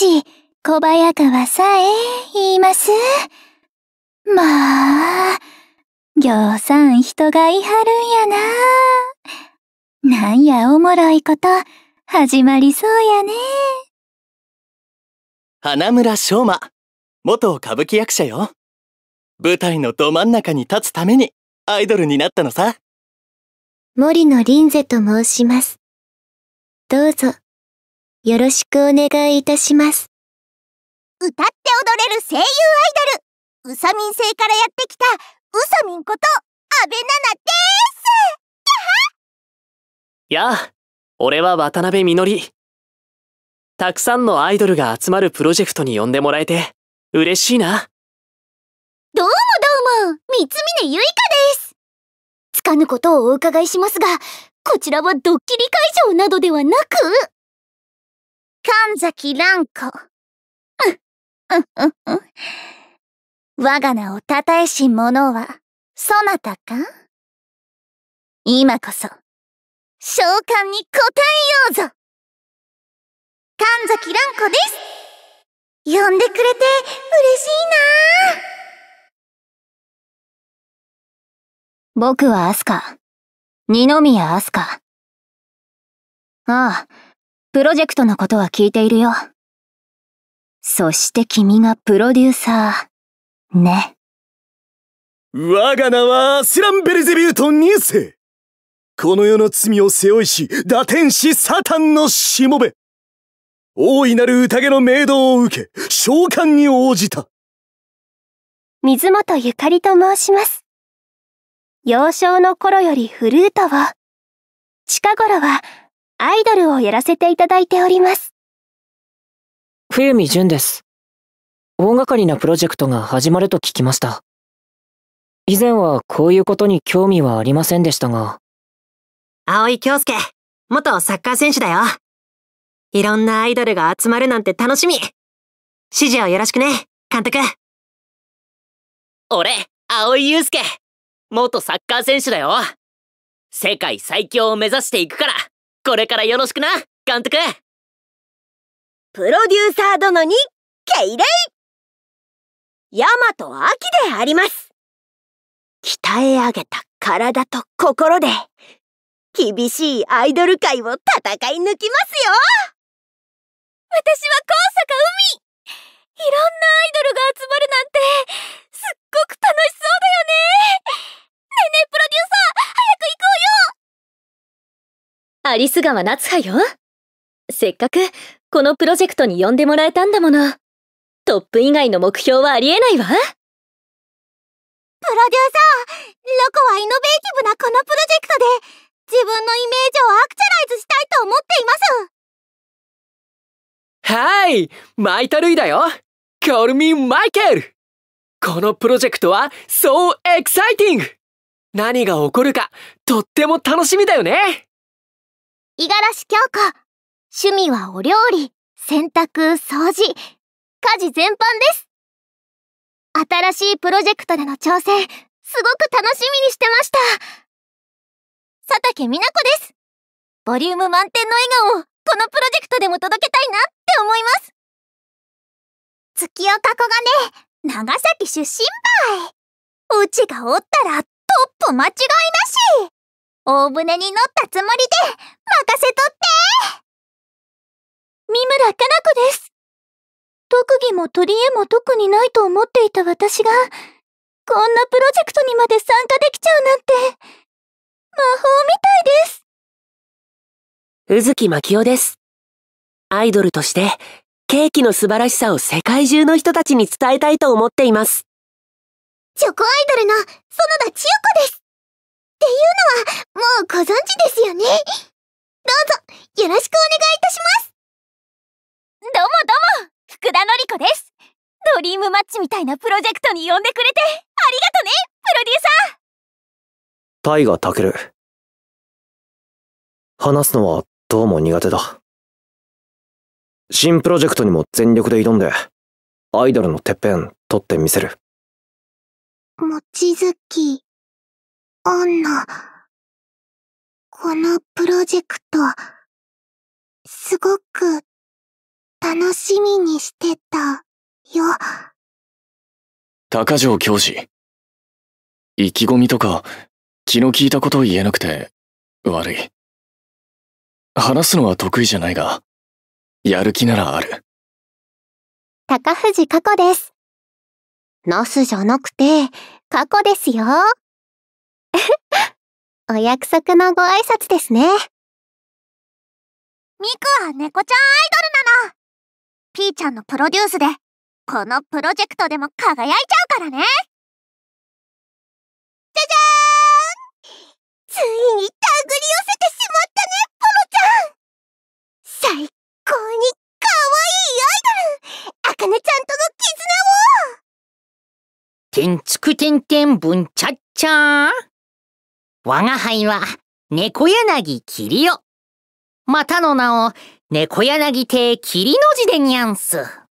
ち、小早川さえ言います。まあ、ぎょうさん人がいはるんやな。なんやおもろいこと、始まりそうやね。花村昌馬、元歌舞伎役者よ。舞台のど真ん中に立つために、アイドルになったのさ。森野林瀬と申します。どうぞ、よろしくお願いいたします。歌って踊れる声優アイドル、うさみん星からやってきた、うさみんこと、阿部奈々ですやあ、俺は渡辺みのり。たくさんのアイドルが集まるプロジェクトに呼んでもらえて、嬉しいな。どうもどうも、三峰ゆいかです。つかぬことをお伺いしますが、こちらはドッキリ会場などではなく神崎蘭子。我が名を称えし者は、そなたか今こそ、召喚に答えようぞ神崎蘭子です呼んでくれて嬉しいな僕はアスカ。二宮アスカ。ああ。プロジェクトのことは聞いているよ。そして君がプロデューサー、ね。我が名はスランベルゼビュート2世。この世の罪を背負いし、打天使サタンのしもべ。大いなる宴の命導を受け、召喚に応じた。水本ゆかりと申します。幼少の頃よりフルートを。近頃はアイドルをやらせていただいております。冬美純です。大掛かりなプロジェクトが始まると聞きました。以前はこういうことに興味はありませんでしたが。葵京介、元サッカー選手だよ。いろんなアイドルが集まるなんて楽しみ。指示をよろしくね、監督。俺、葵祐介、元サッカー選手だよ。世界最強を目指していくから。これからよろしくな、監督プロデューサー殿に、敬礼ヤマト秋であります鍛え上げた体と心で、厳しいアイドル界を戦い抜きますよ私は高坂海いろんなアイドルが集まるなんてアリス川夏葉よ。せっかく、このプロジェクトに呼んでもらえたんだもの。トップ以外の目標はありえないわ。プロデューサー、ロコはイノベーティブなこのプロジェクトで、自分のイメージをアクチャライズしたいと思っていますはい、マイタルイだよコルミンマイケル。このプロジェクトは、そうエキサイティング。何が起こるか、とっても楽しみだよね五十嵐京子。趣味はお料理、洗濯、掃除、家事全般です。新しいプロジェクトでの挑戦、すごく楽しみにしてました。佐竹美奈子です。ボリューム満点の笑顔をこのプロジェクトでも届けたいなって思います。月岡子がね、長崎出身ばい。うちがおったらトップ間違いなし大船に乗ったつもりで、任せとって三村かな子です。特技も取り柄も特にないと思っていた私が、こんなプロジェクトにまで参加できちゃうなんて、魔法みたいです。うずきまきおです。アイドルとして、ケーキの素晴らしさを世界中の人たちに伝えたいと思っています。チョコアイドルの園田千代子です。っていうのは、もうご存知ですよね。どうぞ、よろしくお願いいたしますどうもどうも福田のりこですドリームマッチみたいなプロジェクトに呼んでくれて、ありがとね、プロデューサータイガタケル。話すのはどうも苦手だ。新プロジェクトにも全力で挑んで、アイドルのてっぺん取ってみせる。もちづき。アンナ、このプロジェクト、すごく楽しみにしてたよ。高城教授。意気込みとか気の利いたことを言えなくて悪い。話すのは得意じゃないが、やる気ならある。高藤佳子です。ナスじゃなくて、過去ですよ。お約束のご挨拶ですね。ミクは猫ちゃんアイドルなの。ピーちゃんのプロデュースで、このプロジェクトでも輝いちゃうからね。じゃじゃーんついに手繰り寄せてしまったね、ポロちゃん最高に可愛いアイドルあかねちゃんとの絆をてんつくてんてんぶんちゃっちゃー我が輩は猫柳桐よ。またの名を猫柳亭桐の字でにゃんす。